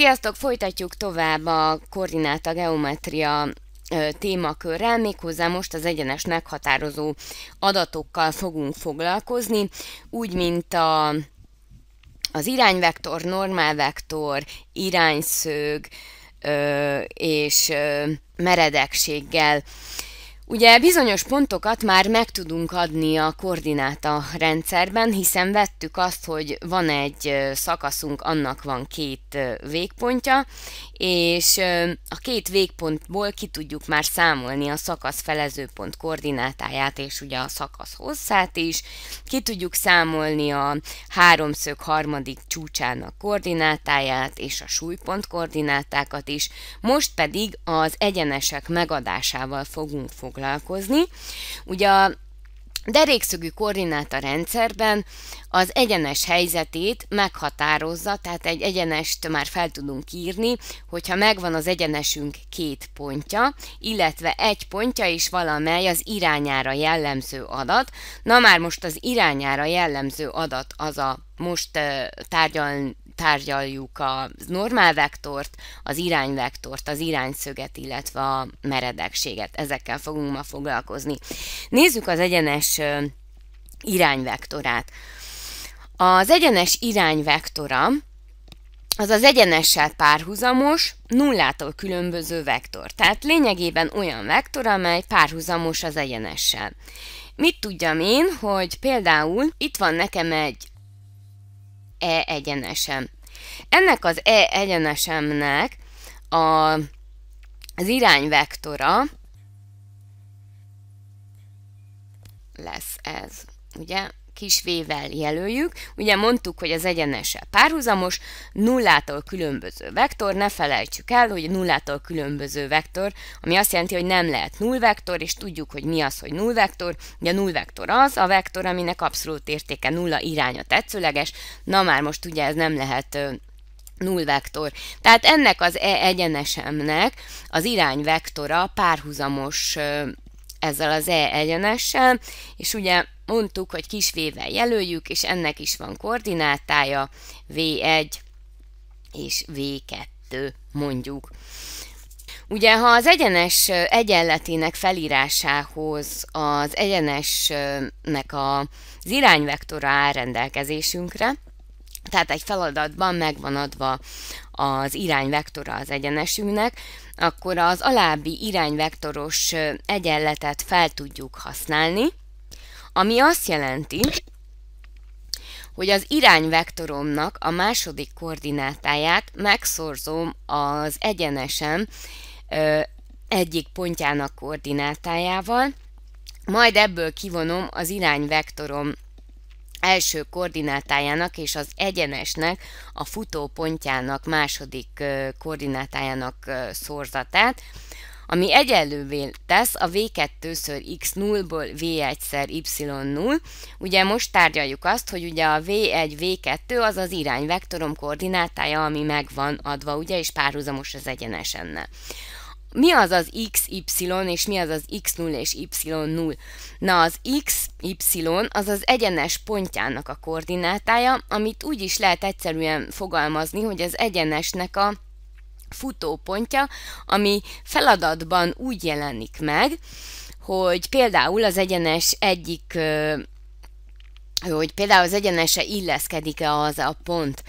Sziasztok, folytatjuk tovább a koordináta geometria témakörrel, méghozzá most az egyenes meghatározó adatokkal fogunk foglalkozni, úgy, mint a, az irányvektor, normálvektor, irányszög és meredekséggel Ugye bizonyos pontokat már meg tudunk adni a koordináta rendszerben, hiszen vettük azt, hogy van egy szakaszunk, annak van két végpontja, és a két végpontból ki tudjuk már számolni a szakasz felezőpont koordinátáját, és ugye a szakasz hosszát is, ki tudjuk számolni a háromszög harmadik csúcsának koordinátáját, és a súlypont koordinátákat is, most pedig az egyenesek megadásával fogunk foglalkozni. Ugye derékszögű koordináta rendszerben az egyenes helyzetét meghatározza, tehát egy egyenest már fel tudunk írni, hogyha megvan az egyenesünk két pontja, illetve egy pontja is valamely az irányára jellemző adat. Na már most az irányára jellemző adat az a most tárgyal, tárgyaljuk a normál vektort, az irányvektort, az irányszöget, illetve a meredekséget. Ezekkel fogunk ma foglalkozni. Nézzük az egyenes irányvektorát. Az egyenes irányvektora az az egyenessel párhuzamos, nullától különböző vektor. Tehát lényegében olyan vektor, amely párhuzamos az egyenessel. Mit tudjam én, hogy például itt van nekem egy E egyenesem. Ennek az E egyenesemnek a, az irányvektora lesz ez, ugye? kis vével jelöljük. Ugye mondtuk, hogy az egyenessel párhuzamos, nullától különböző vektor, ne felejtsük el, hogy nullától különböző vektor, ami azt jelenti, hogy nem lehet nullvektor, és tudjuk, hogy mi az, hogy nullvektor. Ugye nullvektor az a vektor, aminek abszolút értéke nulla iránya tetszőleges, na már most ugye ez nem lehet nullvektor. Tehát ennek az e egyenesemnek az irányvektora párhuzamos ezzel az E egyenessel, és ugye mondtuk, hogy kis V-vel jelöljük, és ennek is van koordinátája, V1 és V2 mondjuk. Ugye, ha az egyenes egyenletének felírásához az egyenesnek az irányvektora áll rendelkezésünkre, tehát egy feladatban megvan adva az irányvektora az egyenesünknek, akkor az alábbi irányvektoros egyenletet fel tudjuk használni, ami azt jelenti, hogy az irányvektoromnak a második koordinátáját megszorzom az egyenesem ö, egyik pontjának koordinátájával, majd ebből kivonom az irányvektorom első koordinátájának és az egyenesnek a futópontjának második koordinátájának szorzatát, ami egyenlővé tesz a v2-ször x0-ból v1-szer y0. Ugye most tárgyaljuk azt, hogy ugye a v1, v2 az az irányvektorom koordinátája, ami meg van adva, ugye, és párhuzamos az egyenesennel mi az az x, y, és mi az az x0 és y0? Na az x, y az az egyenes pontjának a koordinátája, amit úgy is lehet egyszerűen fogalmazni, hogy az egyenesnek a futópontja, ami feladatban úgy jelenik meg, hogy például az egyenes egyik, hogy például az egyenese illeszkedik-e az a pont.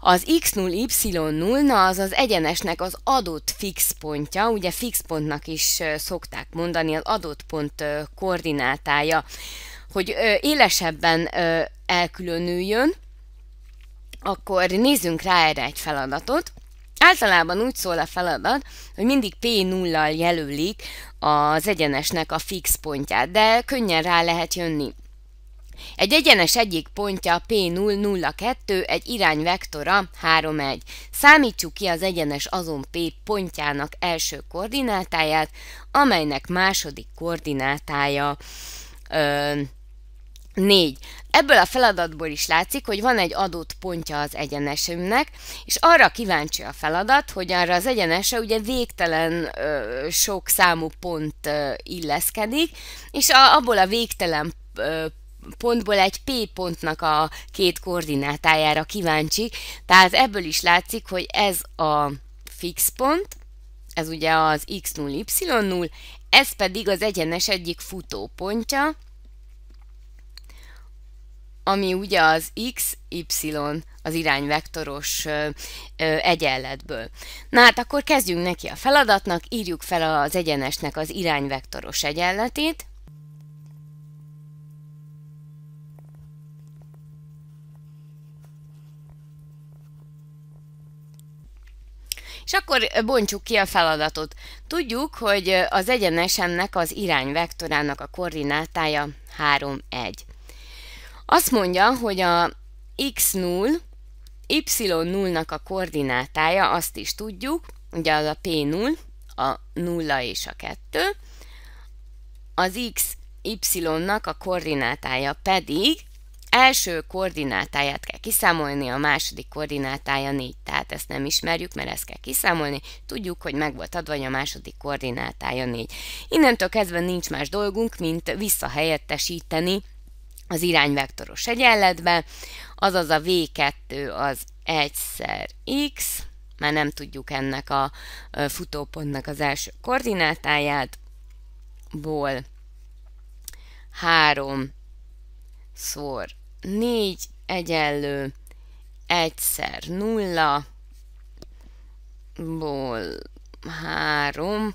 Az x0, y0, na az az egyenesnek az adott fix pontja, ugye fix pontnak is szokták mondani, az adott pont koordinátája, hogy élesebben elkülönüljön, akkor nézzünk rá erre egy feladatot. Általában úgy szól a feladat, hogy mindig P0-al jelölik az egyenesnek a fix pontját, de könnyen rá lehet jönni. Egy egyenes egyik pontja P002, egy irányvektora 3,1. Számítsuk ki az egyenes azon P pontjának első koordinátáját, amelynek második koordinátája ö, 4. Ebből a feladatból is látszik, hogy van egy adott pontja az egyenesünknek, és arra kíváncsi a feladat, hogy arra az egyenesre ugye végtelen ö, sok számú pont ö, illeszkedik, és a, abból a végtelen ö, pontból egy P pontnak a két koordinátájára kíváncsi, tehát ebből is látszik, hogy ez a fix pont, ez ugye az x0, y0, ez pedig az egyenes egyik futópontja, ami ugye az x, y az irányvektoros egyenletből. Na hát akkor kezdjünk neki a feladatnak, írjuk fel az egyenesnek az irányvektoros egyenletét. És akkor bontsuk ki a feladatot. Tudjuk, hogy az egyenesemnek az irányvektorának a koordinátája 3, 1. Azt mondja, hogy a x0 y0-nak a koordinátája, azt is tudjuk, ugye az a p0, a 0 és a 2, az x y-nak a koordinátája pedig első koordinátáját kell kiszámolni, a második koordinátája 4, tehát ezt nem ismerjük, mert ezt kell kiszámolni. Tudjuk, hogy meg volt adva, hogy a második koordinátája 4. Innentől kezdve nincs más dolgunk, mint visszahelyettesíteni az irányvektoros egyenletbe, azaz a V2 az 1 szer x, már nem tudjuk ennek a futópontnak az első koordinátáját, ból 3 szor 4 egyenlő 1 szer 0, ból 3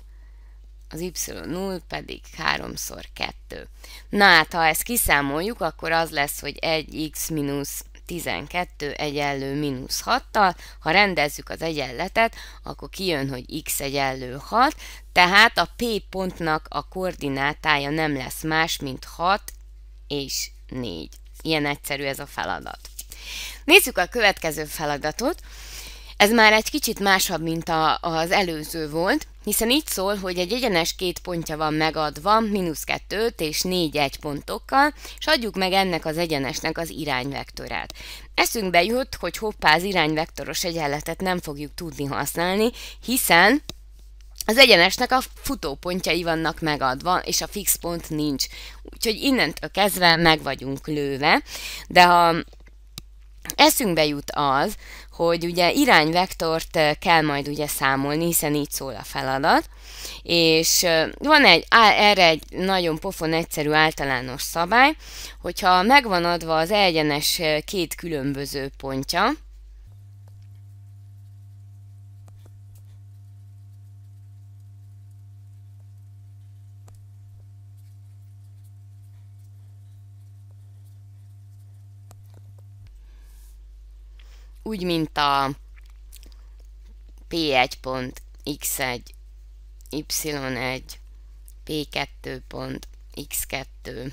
az y0 pedig 3 x 2. Na hát, ha ezt kiszámoljuk, akkor az lesz, hogy 1x mínusz 12 egyenlő mínusz 6-tal, ha rendezzük az egyenletet, akkor kijön, hogy x egyenlő 6, tehát a P pontnak a koordinátája nem lesz más, mint 6 és 4. Ilyen egyszerű ez a feladat. Nézzük a következő feladatot. Ez már egy kicsit másabb, mint a, az előző volt, hiszen így szól, hogy egy egyenes két pontja van megadva, mínusz kettőt és négy egy pontokkal, és adjuk meg ennek az egyenesnek az irányvektorát. Eszünkbe jut, hogy hoppá, az irányvektoros egyenletet nem fogjuk tudni használni, hiszen az egyenesnek a futópontjai vannak megadva, és a fix pont nincs. Úgyhogy innentől kezdve meg vagyunk lőve, de ha Eszünkbe jut az, hogy ugye irányvektort kell majd ugye számolni, hiszen így szól a feladat, és van egy, erre egy nagyon pofon egyszerű általános szabály, hogyha megvan adva az egyenes két különböző pontja, úgy, mint a P1 pont, X1, Y1, P2 pont, X2,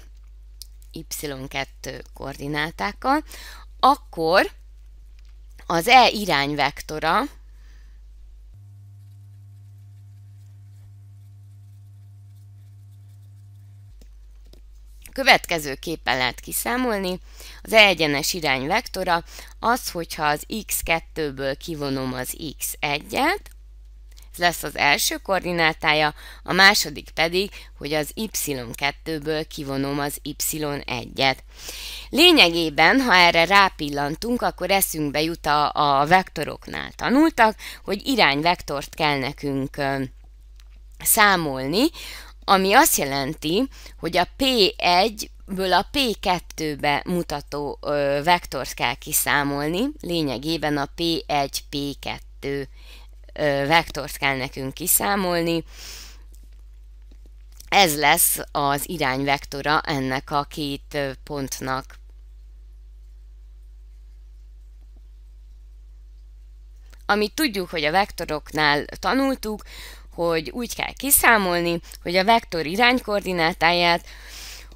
Y2 koordinátákkal, akkor az E irányvektora következő képen lehet kiszámolni. Az egyenes irány vektora az, hogyha az x2-ből kivonom az x1-et, ez lesz az első koordinátája, a második pedig, hogy az y2-ből kivonom az y1-et. Lényegében, ha erre rápillantunk, akkor eszünkbe jut a, a vektoroknál tanultak, hogy irányvektort kell nekünk számolni, ami azt jelenti, hogy a P1 ből a P2-be mutató ö, vektort kell kiszámolni, lényegében a P1-P2 vektort kell nekünk kiszámolni. Ez lesz az irányvektora ennek a két pontnak. Amit tudjuk, hogy a vektoroknál tanultuk, hogy úgy kell kiszámolni, hogy a vektor iránykoordinátáját,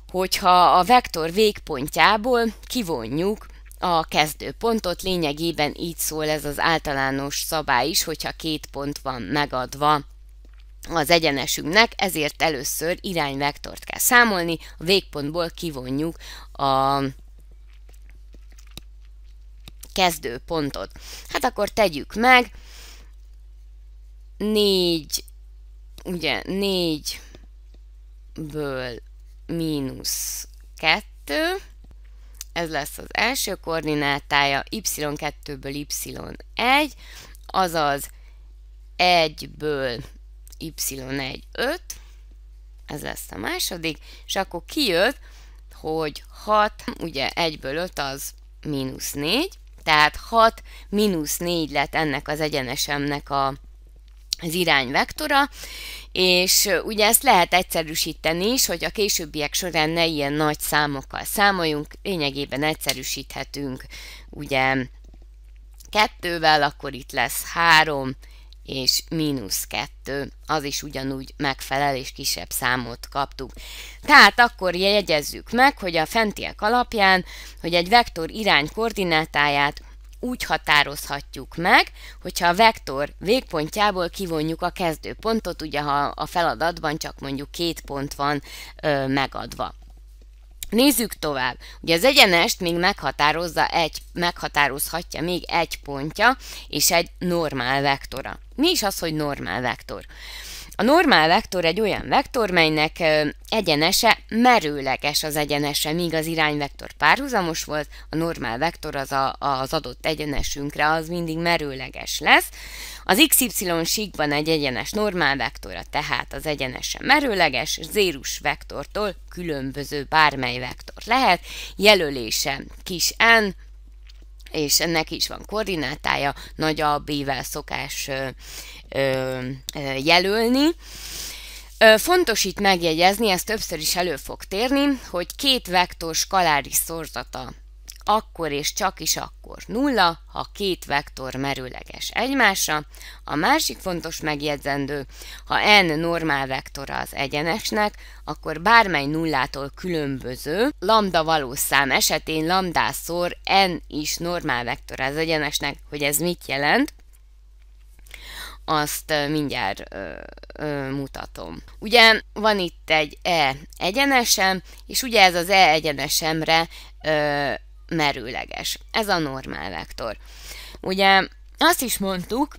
hogyha a vektor végpontjából kivonjuk a kezdőpontot, lényegében így szól ez az általános szabály is, hogyha két pont van megadva az egyenesünknek, ezért először irányvektort kell számolni, a végpontból kivonjuk a kezdőpontot. Hát akkor tegyük meg, 4 ugye 4-ből mínusz 2, ez lesz az első koordinátája, y2-ből y1, azaz 1-ből y1 5, ez lesz a második, és akkor kijött, hogy 6, ugye 1-ből 5 az mínusz 4, tehát 6 mínusz 4 lett ennek az egyenesemnek a az irány vektora, és ugye ezt lehet egyszerűsíteni is, hogy a későbbiek során ne ilyen nagy számokkal számoljunk, lényegében egyszerűsíthetünk ugye kettővel, akkor itt lesz három, és mínusz kettő, az is ugyanúgy megfelel, és kisebb számot kaptuk. Tehát akkor jegyezzük meg, hogy a fentiek alapján, hogy egy vektor irány koordinátáját úgy határozhatjuk meg, hogyha a vektor végpontjából kivonjuk a kezdőpontot, ugye ha a feladatban csak mondjuk két pont van ö, megadva. Nézzük tovább. Ugye az egyenest még meghatározza egy, meghatározhatja még egy pontja és egy normál vektora. Mi is az, hogy normál vektor? A normál vektor egy olyan vektor, melynek egyenese merőleges az egyenese, míg az irányvektor párhuzamos volt, a normál vektor az a, az adott egyenesünkre, az mindig merőleges lesz. Az XY síkban egy egyenes normál vektora, tehát az egyenese merőleges, zérus vektortól különböző bármely vektor lehet, jelölése kis n, és ennek is van koordinátája, nagy a B-vel szokás jelölni. Fontos itt megjegyezni, ez többször is elő fog térni, hogy két vektor skaláris szorzata akkor és csak is akkor nulla, ha két vektor merőleges egymásra. A másik fontos megjegyzendő, ha n normál vektora az egyenesnek, akkor bármely nullától különböző lambda valós szám esetén lambdászor n is normál vektora az egyenesnek, hogy ez mit jelent azt mindjárt ö, ö, mutatom. Ugye van itt egy E egyenesem, és ugye ez az E egyenesemre ö, merőleges. Ez a normál vektor. Ugye azt is mondtuk,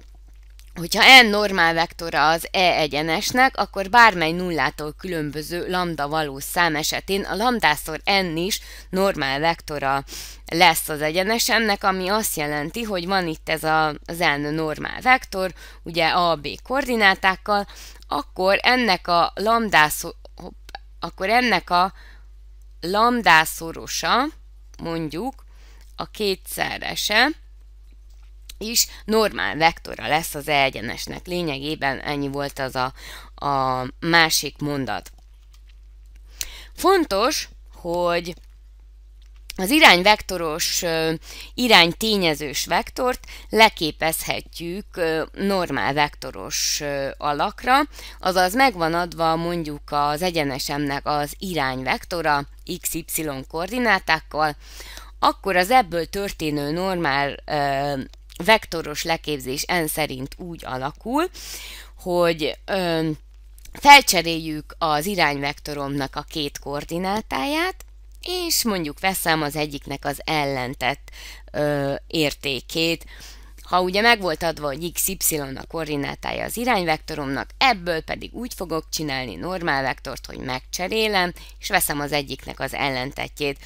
Hogyha n normál vektora az E egyenesnek, akkor bármely nullától különböző lambda valós szám esetén a lambdászor n is normál vektora lesz az egyenesemnek, ami azt jelenti, hogy van itt ez a, az n normál vektor, ugye A, B koordinátákkal, akkor ennek a lambdászor, akkor ennek a lambdászorosa, mondjuk, a kétszerese, is normál vektora lesz az e egyenesnek. Lényegében ennyi volt az a, a másik mondat. Fontos, hogy az irányvektoros, iránytényezős vektort leképezhetjük normál vektoros alakra, azaz megvan adva mondjuk az egyenesemnek az irányvektora XY koordinátákkal, akkor az ebből történő normál vektoros leképzés en szerint úgy alakul, hogy ö, felcseréljük az irányvektoromnak a két koordinátáját, és mondjuk veszem az egyiknek az ellentett ö, értékét. Ha ugye meg volt adva, hogy xy a koordinátája az irányvektoromnak, ebből pedig úgy fogok csinálni normál vektort, hogy megcserélem, és veszem az egyiknek az ellentetjét.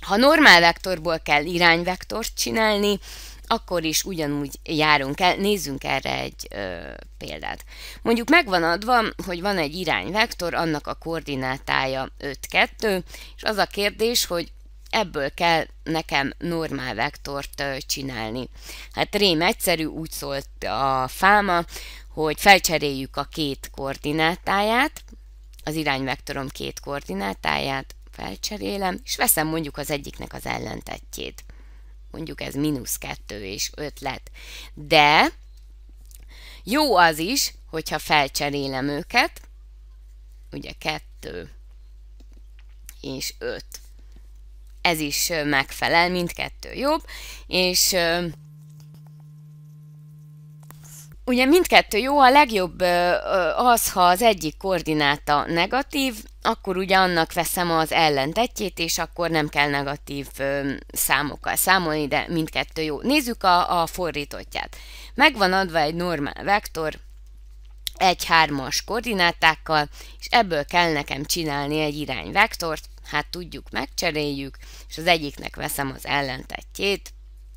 Ha normál vektorból kell irányvektort csinálni, akkor is ugyanúgy járunk el. Nézzünk erre egy ö, példát. Mondjuk megvan adva, hogy van egy irányvektor, annak a koordinátája 5-2, és az a kérdés, hogy ebből kell nekem normál vektort csinálni. Hát rém egyszerű, úgy szólt a fáma, hogy felcseréljük a két koordinátáját, az irányvektorom két koordinátáját felcserélem, és veszem mondjuk az egyiknek az ellentetjét mondjuk ez mínusz 2 és 5 lett. De jó az is, hogyha felcserélem őket, ugye 2 és 5. Ez is megfelel, mindkettő jobb, és Ugye mindkettő jó, a legjobb az, ha az egyik koordináta negatív, akkor ugye annak veszem az ellentetjét, és akkor nem kell negatív számokkal számolni, de mindkettő jó. Nézzük a, a fordítottját. Megvan adva egy normál vektor, egy hármas koordinátákkal, és ebből kell nekem csinálni egy irányvektort, hát tudjuk, megcseréljük, és az egyiknek veszem az ellentetjét,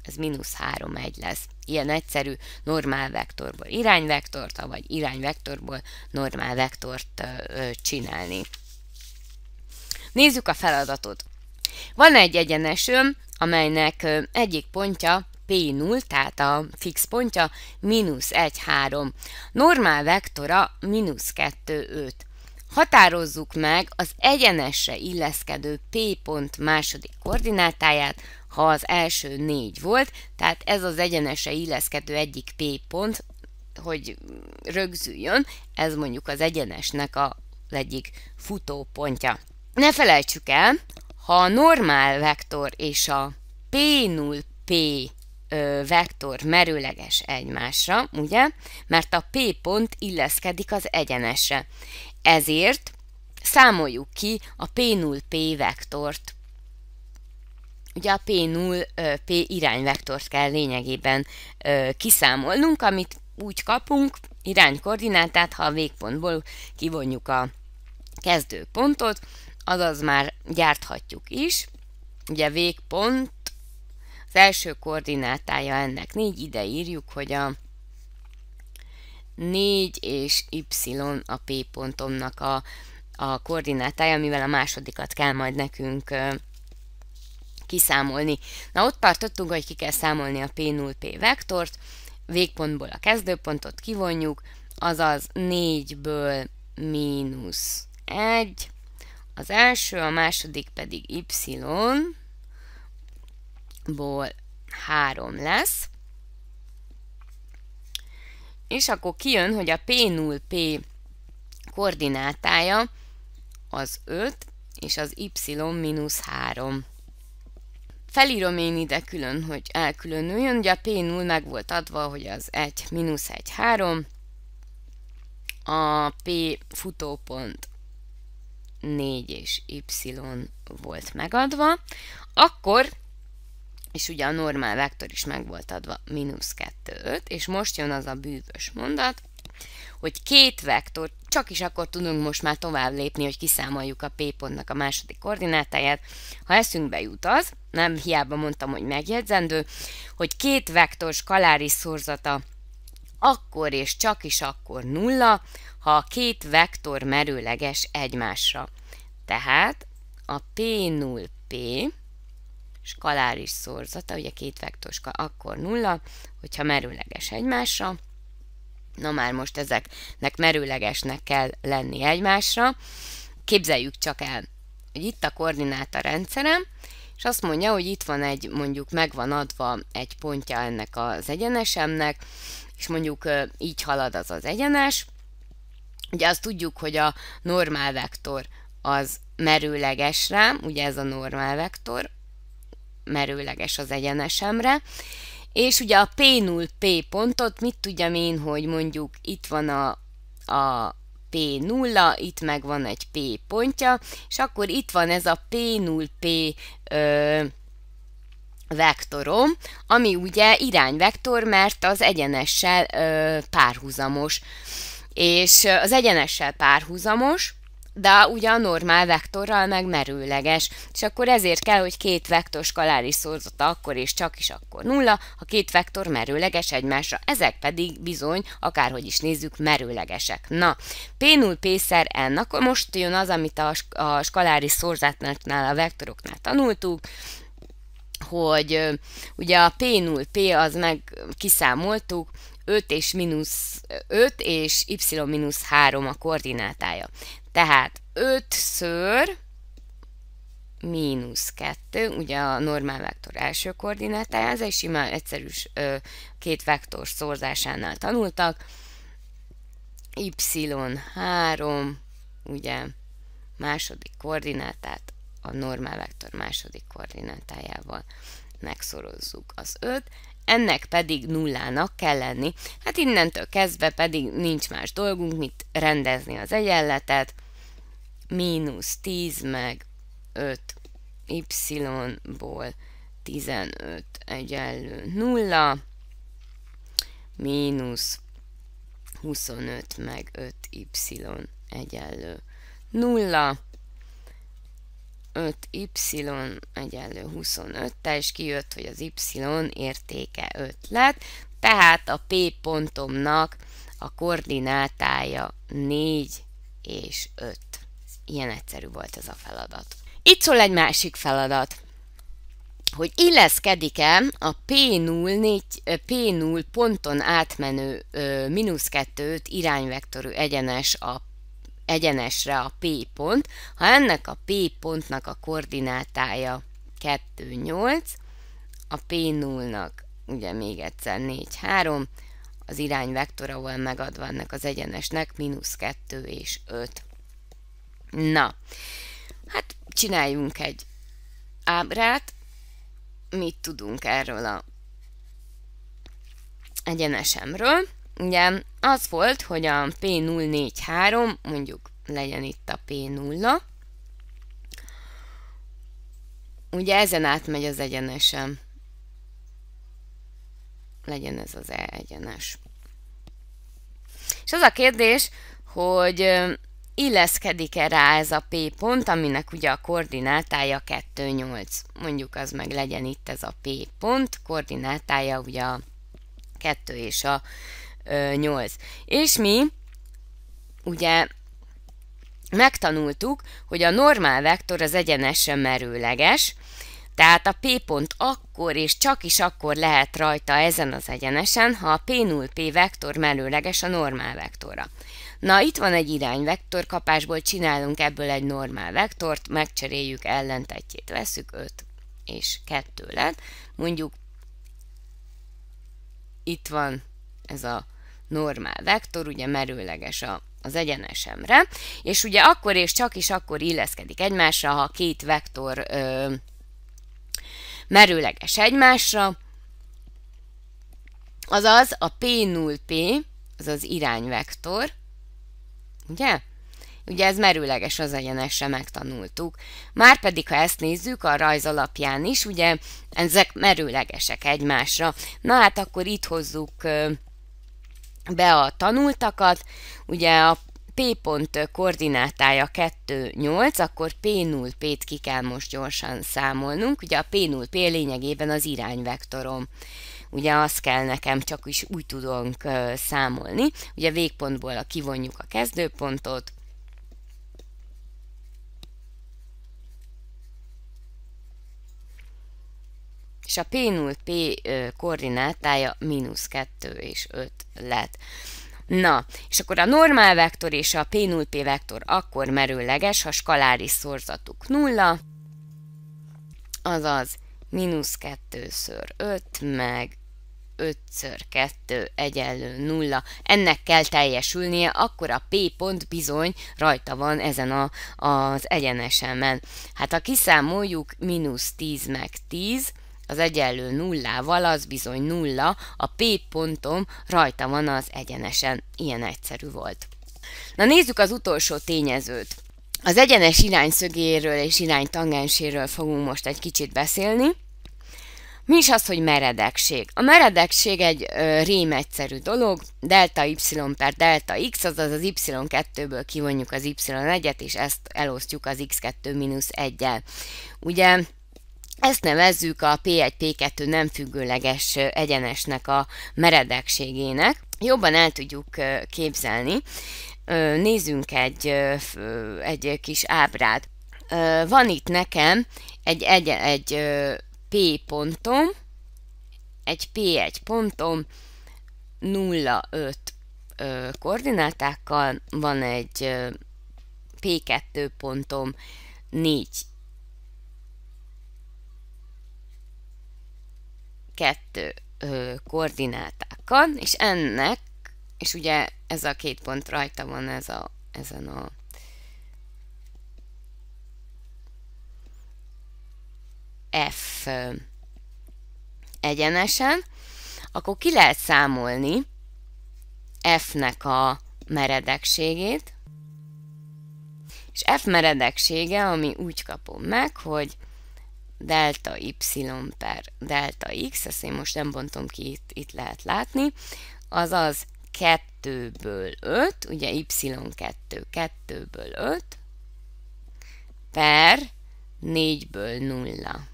ez mínusz 3, 1 lesz. Ilyen egyszerű normál vektorból irányvektort, vagy irányvektorból normál vektort ö, csinálni. Nézzük a feladatot. Van egy egyenesöm, amelynek egyik pontja P0, tehát a fix pontja, mínusz 1, 3. Normál vektora mínusz 2, 5. Határozzuk meg az egyenesre illeszkedő P pont második koordinátáját, ha az első négy volt, tehát ez az egyenese illeszkedő egyik P pont, hogy rögzüljön, ez mondjuk az egyenesnek az egyik futópontja. Ne felejtsük el, ha a normál vektor és a P0P vektor merőleges egymásra, ugye? Mert a P pont illeszkedik az egyenesre. Ezért számoljuk ki a P0P vektort ugye a P0, P irányvektort kell lényegében kiszámolnunk, amit úgy kapunk, iránykoordinátát, ha a végpontból kivonjuk a kezdőpontot, azaz már gyárthatjuk is. Ugye végpont, az első koordinátája ennek 4, ide írjuk, hogy a 4 és y a P pontomnak a, a koordinátája, mivel a másodikat kell majd nekünk kiszámolni. Na ott tartottunk, hogy ki kell számolni a P0P vektort, végpontból a kezdőpontot kivonjuk, azaz 4-ből mínusz 1, az első, a második pedig y, ból 3 lesz, és akkor kijön, hogy a P0P koordinátája az 5, és az y mínusz 3. Felírom én ide külön, hogy elkülönüljön. Ugye a P0 meg volt adva, hogy az 1, mínusz 1, 3. A P futópont 4 és Y volt megadva. Akkor és ugye a normál vektor is meg volt adva, mínusz 2, 5, és most jön az a bűvös mondat, hogy két vektor, csak is akkor tudunk most már tovább lépni, hogy kiszámoljuk a P pontnak a második koordinátáját, ha eszünkbe jut az, nem hiába mondtam, hogy megjegyzendő, hogy két vektor skaláris szorzata akkor és csak is akkor nulla, ha a két vektor merőleges egymásra. Tehát a P0P skaláris szorzata, ugye két vektor akkor nulla, hogyha merőleges egymásra, na már most ezeknek merőlegesnek kell lenni egymásra, képzeljük csak el, hogy itt a koordináta rendszerem, és azt mondja, hogy itt van egy, mondjuk megvan adva egy pontja ennek az egyenesemnek, és mondjuk így halad az az egyenes, ugye azt tudjuk, hogy a normál vektor az rám, ugye ez a normál vektor, merőleges az egyenesemre, és ugye a P0P pontot mit tudjam én, hogy mondjuk itt van a, a P0, itt meg van egy P pontja, és akkor itt van ez a P0P ö, vektorom, ami ugye irányvektor, mert az egyenessel ö, párhuzamos. És az egyenessel párhuzamos, de ugye a normál vektorral meg merőleges, és akkor ezért kell, hogy két vektor skaláris szorzata akkor és csak is akkor nulla, ha két vektor merőleges egymásra, ezek pedig bizony, akárhogy is nézzük, merőlegesek. Na, P0 P szer N, akkor most jön az, amit a, a skaláris szorzatnál, a vektoroknál tanultuk, hogy ugye a P0P az meg kiszámoltuk, 5 és, mínusz, 5 és y mínusz 3 a koordinátája. Tehát 5-ször mínusz 2, ugye a normál vektor első Ez és simán egyszerűs két vektor szorzásánál tanultak, y3, ugye második koordinátát a normál vektor második koordinátájával megszorozzuk az 5, ennek pedig nullának kell lenni. Hát innentől kezdve pedig nincs más dolgunk, mint rendezni az egyenletet, mínusz 10 meg 5 y-ból 15 egyenlő 0, mínusz 25 meg 5y egyenlő 0, 5y egyenlő 25 és kijött, hogy az y értéke 5 lett, tehát a P pontomnak a koordinátája 4 és 5. Ilyen egyszerű volt ez a feladat. Itt szól egy másik feladat, hogy illeszkedik-e a P0, 4, P0 ponton átmenő mínusz 2 irányvektorú egyenes a egyenesre a P pont, ha ennek a P pontnak a koordinátája 2, 8, a P0-nak ugye még egyszer 4, 3, az irányvektor, ahol megadva ennek az egyenesnek, mínusz 2 és 5. Na, hát csináljunk egy ábrát, mit tudunk erről a egyenesemről. Ugye az volt, hogy a P043, mondjuk legyen itt a P0, ugye ezen átmegy az egyenesem. Legyen ez az E egyenes. És az a kérdés, hogy illeszkedik-e rá ez a P pont, aminek ugye a koordinátája 2,8 Mondjuk az meg legyen itt ez a P pont, koordinátája ugye a 2 és a ö, 8. És mi ugye megtanultuk, hogy a normál vektor az egyenesen merőleges, tehát a P pont akkor és csak is akkor lehet rajta ezen az egyenesen, ha a P0P vektor merőleges a normál vektorra. Na, itt van egy irányvektor kapásból csinálunk ebből egy normál vektort, megcseréljük ellentetjét, veszük 5 és 2 lett. Mondjuk itt van ez a normál vektor, ugye merőleges a, az egyenesemre, és ugye akkor és csak is akkor illeszkedik egymásra, ha két vektor ö, merőleges egymásra, azaz a P0P, az az irányvektor, Ugye? Ugye ez merőleges az egyenesre megtanultuk. Márpedig, ha ezt nézzük a rajz alapján is, ugye ezek merőlegesek egymásra. Na hát akkor itt hozzuk be a tanultakat. Ugye a P pont koordinátája 2, 8, akkor P0, P-t ki kell most gyorsan számolnunk. Ugye a P0, P lényegében az irányvektorom ugye az kell nekem, csak is úgy tudunk számolni. Ugye végpontból a kivonjuk a kezdőpontot, és a P0P koordinátája mínusz 2 és 5 lett. Na, és akkor a normál vektor és a P0P vektor akkor merőleges, ha skaláris szorzatuk 0, azaz mínusz 2 ször 5, meg 5x2 egyenlő 0. Ennek kell teljesülnie, akkor a P pont bizony rajta van ezen a, az egyenesemen. Hát ha kiszámoljuk, mínusz 10 meg 10, az egyenlő nullával, az bizony nulla, a P pontom rajta van az egyenesen. Ilyen egyszerű volt. Na nézzük az utolsó tényezőt. Az egyenes irányszögéről és iránytangenséről fogunk most egy kicsit beszélni. Mi is az, hogy meredekség? A meredekség egy ö, rém egyszerű dolog, delta y per delta x, azaz az y2-ből kivonjuk az y1-et, és ezt elosztjuk az x2 mínusz 1-el. Ugye ezt nevezzük a P1-P2 nem függőleges egyenesnek a meredekségének. Jobban el tudjuk képzelni. Nézzünk egy, egy kis ábrát. Van itt nekem egy, egy, egy P pontom, egy P1 pontom, 0,5 koordinátákkal, van egy ö, P2 pontom, 4 kettő ö, koordinátákkal, és ennek, és ugye ez a két pont rajta van ez a, ezen a F egyenesen, akkor ki lehet számolni F-nek a meredekségét, és F meredeksége, ami úgy kapom meg, hogy delta y per delta x, ezt én most nem bontom ki, itt, itt lehet látni, azaz 2-ből 5, ugye y2 2-ből 5, per 4-ből 0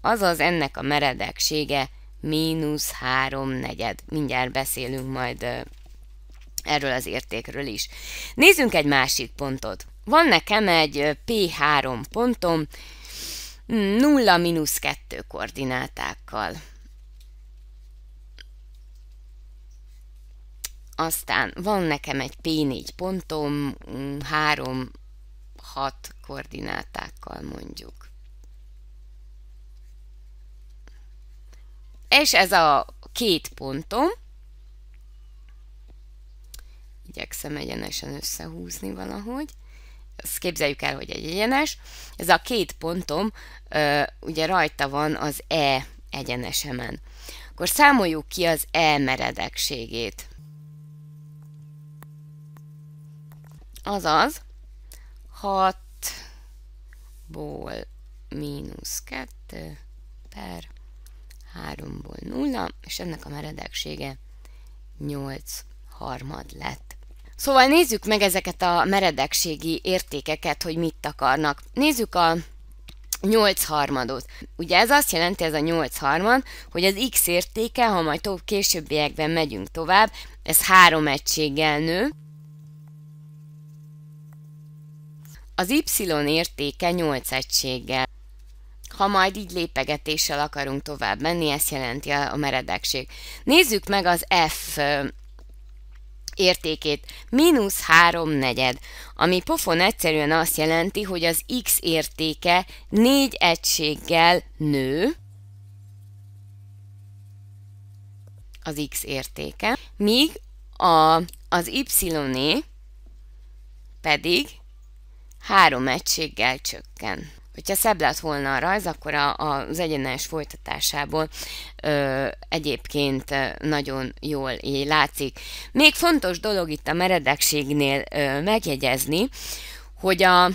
azaz ennek a meredeksége mínusz három negyed. Mindjárt beszélünk majd erről az értékről is. Nézzünk egy másik pontot. Van nekem egy P3 pontom, 0-2 mm, mínusz koordinátákkal. Aztán van nekem egy P4 pontom, 3-6 mm, koordinátákkal mondjuk. És ez a két pontom. Igyekszem egyenesen összehúzni valahogy. Ezt képzeljük el, hogy egy egyenes. Ez a két pontom ö, ugye rajta van az E egyenesemen. Akkor számoljuk ki az E meredekségét. Azaz 6-ból mínusz 2 per 3-ból 0, és ennek a meredeksége 8 harmad lett. Szóval nézzük meg ezeket a meredekségi értékeket, hogy mit akarnak. Nézzük a 8 harmadot. Ugye ez azt jelenti, ez a 8 harmad, hogy az x értéke, ha majd tovább későbbiekben megyünk tovább, ez három egységgel nő. Az y értéke 8 egységgel ha majd így lépegetéssel akarunk tovább menni, ezt jelenti a meredekség. Nézzük meg az F értékét, mínusz 3 negyed, ami pofon egyszerűen azt jelenti, hogy az x értéke 4 egységgel nő, az x értéke, míg a, az y pedig három egységgel csökken. Hogyha szebb lett volna a rajz, akkor a, az egyenes folytatásából ö, egyébként nagyon jól így látszik. Még fontos dolog itt a meredekségnél ö, megjegyezni, hogy a,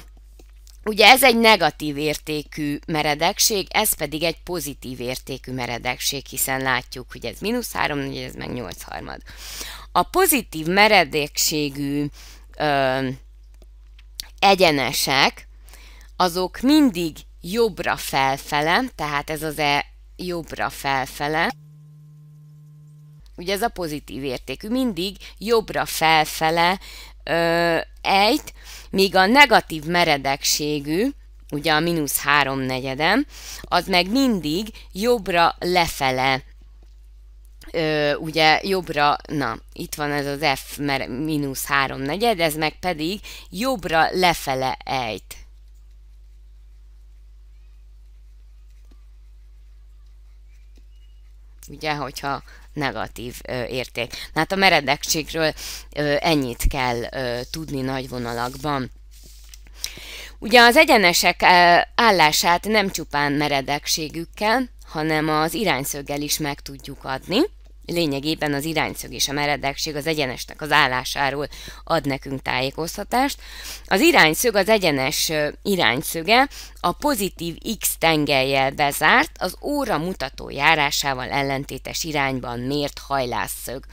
Ugye ez egy negatív értékű meredekség, ez pedig egy pozitív értékű meredekség, hiszen látjuk, hogy ez mínusz 3, ez meg 8 harmad. A pozitív meredekségű ö, egyenesek azok mindig jobbra felfele, tehát ez az E jobbra felfele, ugye ez a pozitív értékű, mindig jobbra felfele ö, ejt, míg a negatív meredekségű, ugye a mínusz három negyedem, az meg mindig jobbra lefele ö, ugye jobbra, na, itt van ez az F mínusz három negyed, ez meg pedig jobbra lefele ejt. ugye, hogyha negatív ö, érték. Na hát a meredekségről ö, ennyit kell ö, tudni nagy vonalakban. Ugye az egyenesek állását nem csupán meredekségükkel, hanem az irányszöggel is meg tudjuk adni. Lényegében az irányszög és a meredekség az egyenesnek az állásáról ad nekünk tájékoztatást. Az irányszög az egyenes irányszöge a pozitív X tengelyel bezárt, az óra mutató járásával ellentétes irányban mért hajlásszög.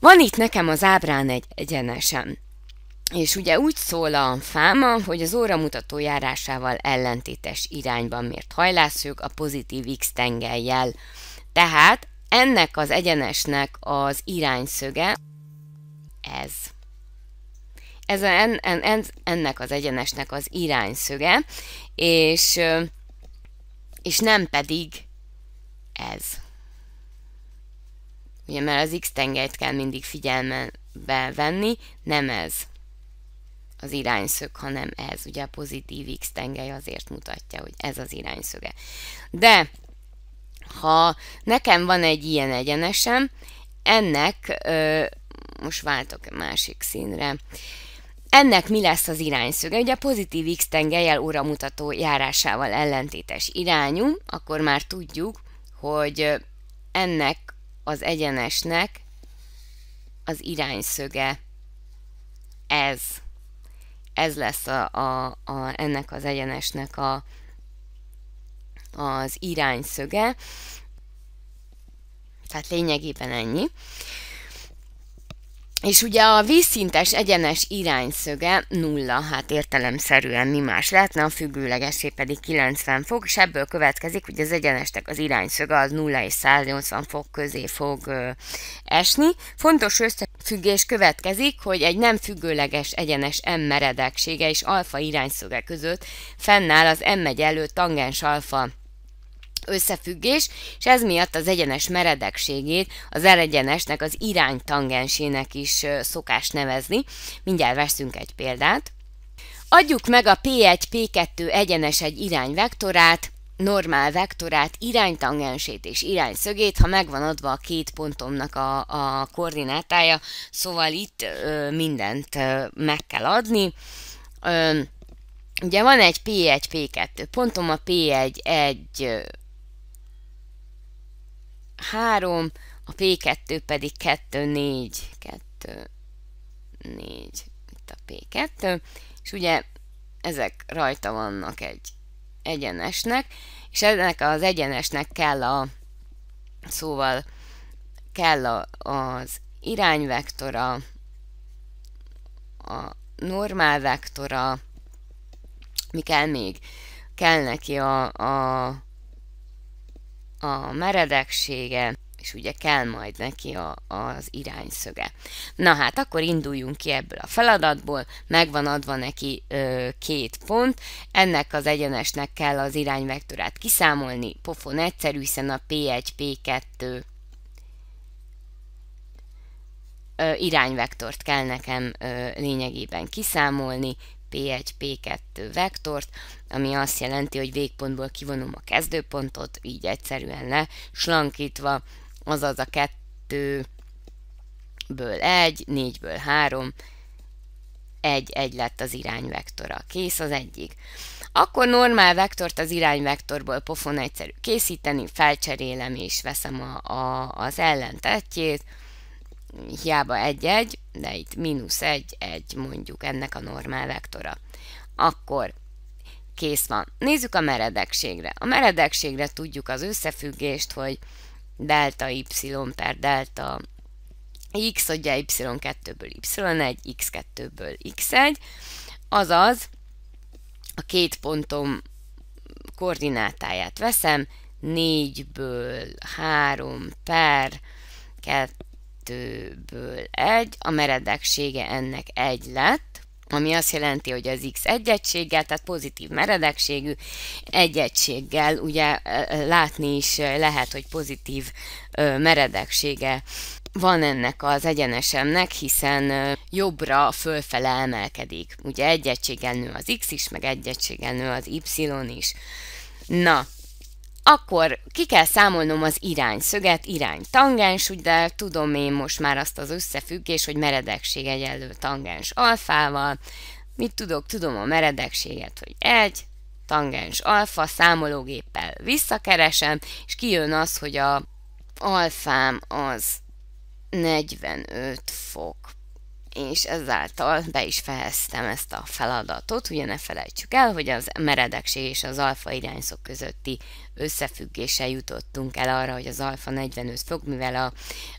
Van itt nekem az ábrán egy egyenesen, És ugye úgy szól a fáma, hogy az óramutató járásával ellentétes irányban mért hajlászög a pozitív X tengelyel. Tehát ennek az egyenesnek az irányszöge ez. Ez en, en, en, ennek az egyenesnek az irányszöge, és, és nem pedig ez. Ugye, mert az x-tengelyt kell mindig figyelmebe venni, nem ez az irányszög, hanem ez. Ugye a pozitív x-tengely azért mutatja, hogy ez az irányszöge. De ha nekem van egy ilyen egyenesem, ennek, ö, most váltok másik színre, ennek mi lesz az irányszöge? Ugye a pozitív x tengelyel óramutató járásával ellentétes irányú, akkor már tudjuk, hogy ennek az egyenesnek az irányszöge ez. Ez lesz a, a, a, ennek az egyenesnek a, az irányszöge, tehát lényegében ennyi. És ugye a vízszintes egyenes irányszöge nulla, hát értelemszerűen mi más lehetne, a függőlegesé pedig 90 fok, és ebből következik, hogy az egyenestek az irányszöge az 0 és 180 fok közé fog ö, esni. Fontos összefüggés következik, hogy egy nem függőleges egyenes M meredeksége és alfa irányszöge között fennáll az M egy tangens alfa összefüggés, és ez miatt az egyenes meredekségét az elegyenesnek az iránytangensének is szokás nevezni. Mindjárt veszünk egy példát. Adjuk meg a P1-P2 egyenes egy irányvektorát, normál vektorát, iránytangensét és irányszögét, ha megvan adva a két pontomnak a, a koordinátája, szóval itt ö, mindent ö, meg kell adni. Ö, ugye van egy P1, P2 pontom, a P1 egy 3, a P2 pedig 2, 4, 2, 4, itt a P2, és ugye ezek rajta vannak egy egyenesnek, és ennek az egyenesnek kell a, szóval kell a, az irányvektora, a normál vektora, mi kell még? Kell neki a, a a meredeksége, és ugye kell majd neki a, az irányszöge. Na hát, akkor induljunk ki ebből a feladatból, megvan adva neki ö, két pont, ennek az egyenesnek kell az irányvektorát kiszámolni, pofon egyszerű, hiszen a P1, P2 ö, irányvektort kell nekem ö, lényegében kiszámolni, P1, P2 vektort, ami azt jelenti, hogy végpontból kivonom a kezdőpontot, így egyszerűen le, slankítva, azaz a 2-ből 1, 4-ből 3, 1, 1 lett az irányvektora. Kész az egyik. Akkor normál vektort az irányvektorból pofon egyszerű készíteni, felcserélem és veszem a, a, az ellentetjét, hiába egy-egy, de itt mínusz egy-egy mondjuk ennek a normál vektora. Akkor kész van. Nézzük a meredekségre. A meredekségre tudjuk az összefüggést, hogy delta y per delta x, ugye y2-ből y1, x2-ből x1, azaz a két pontom koordinátáját veszem, 4-ből 3 per kettőből egy, a meredeksége ennek egy lett, ami azt jelenti, hogy az x egy egységgel, tehát pozitív meredekségű egy egységgel, ugye látni is lehet, hogy pozitív meredeksége van ennek az egyenesemnek, hiszen jobbra fölfele emelkedik. Ugye egy egységgel nő az x is, meg egy egységgel nő az y is. Na, akkor ki kell számolnom az irányszöget, irány tangens, ugye tudom én most már azt az összefüggés, hogy meredekség egyenlő tangens alfával. Mit tudok? Tudom a meredekséget, hogy egy, tangens alfa, számológéppel visszakeresem, és kijön az, hogy a alfám az 45 fok és ezáltal be is fejeztem ezt a feladatot. Ugye ne felejtsük el, hogy az meredekség és az alfa irányszok közötti összefüggése jutottunk el arra, hogy az alfa 45 fok, mivel a,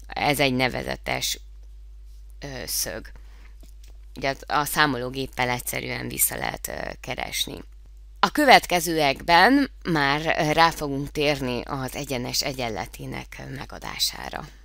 ez egy nevezetes ö, szög. Ugye a számológéppel egyszerűen vissza lehet ö, keresni. A következőekben már rá fogunk térni az egyenes egyenletének megadására.